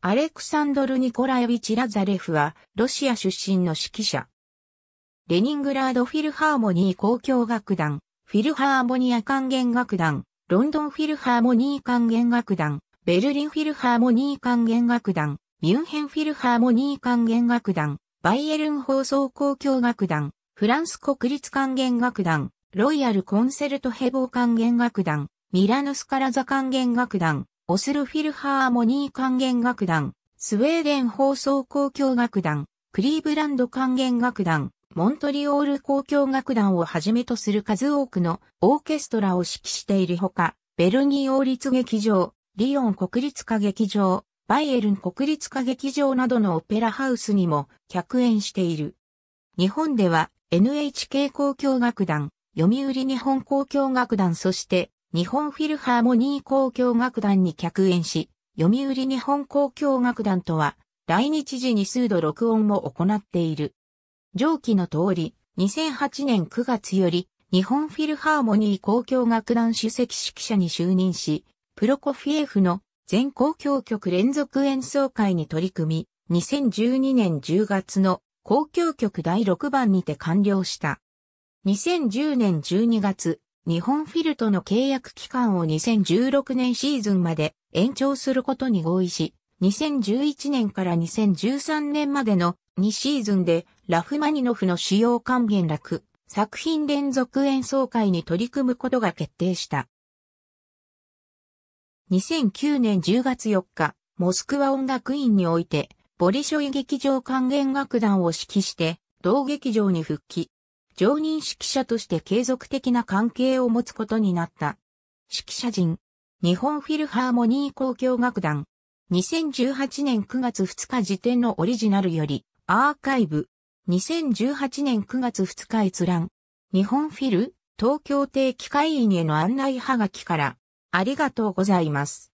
アレクサンドル・ニコラエビチ・ラザレフは、ロシア出身の指揮者。レニングラード・フィルハーモニー交響楽団、フィルハーモニア管弦楽団、ロンドン・フィルハーモニー管弦楽団、ベルリン・フィルハーモニー管弦楽団、ミュンヘン・フィルハーモニー管弦楽団、バイエルン放送交響楽団、フランス国立管弦楽団、ロイヤル・コンセルト・ヘボー管弦楽団、ミラノスカラザ管弦楽団、オスルフィルハーモニー管弦楽団、スウェーデン放送交響楽団、クリーブランド管弦楽団、モントリオール交響楽団をはじめとする数多くのオーケストラを指揮しているほか、ベルギー王立劇場、リヨン国立歌劇場、バイエルン国立歌劇場などのオペラハウスにも客演している。日本では NHK 交響楽団、読売日本交響楽団そして日本フィルハーモニー交響楽団に客演し、読売日本交響楽団とは、来日時に数度録音も行っている。上記の通り、2008年9月より、日本フィルハーモニー交響楽団主席指揮者に就任し、プロコフィエフの全交響曲連続演奏会に取り組み、2012年10月の交響曲第6番にて完了した。2010年12月、日本フィルとの契約期間を2016年シーズンまで延長することに合意し、2011年から2013年までの2シーズンでラフマニノフの使用還元楽、作品連続演奏会に取り組むことが決定した。2009年10月4日、モスクワ音楽院において、ボリショイ劇場管弦楽団を指揮して、同劇場に復帰。常任指揮者として継続的な関係を持つことになった。指揮者陣、日本フィルハーモニー交響楽団、2018年9月2日時点のオリジナルより、アーカイブ、2018年9月2日閲覧、日本フィル、東京定期会員への案内はがきから、ありがとうございます。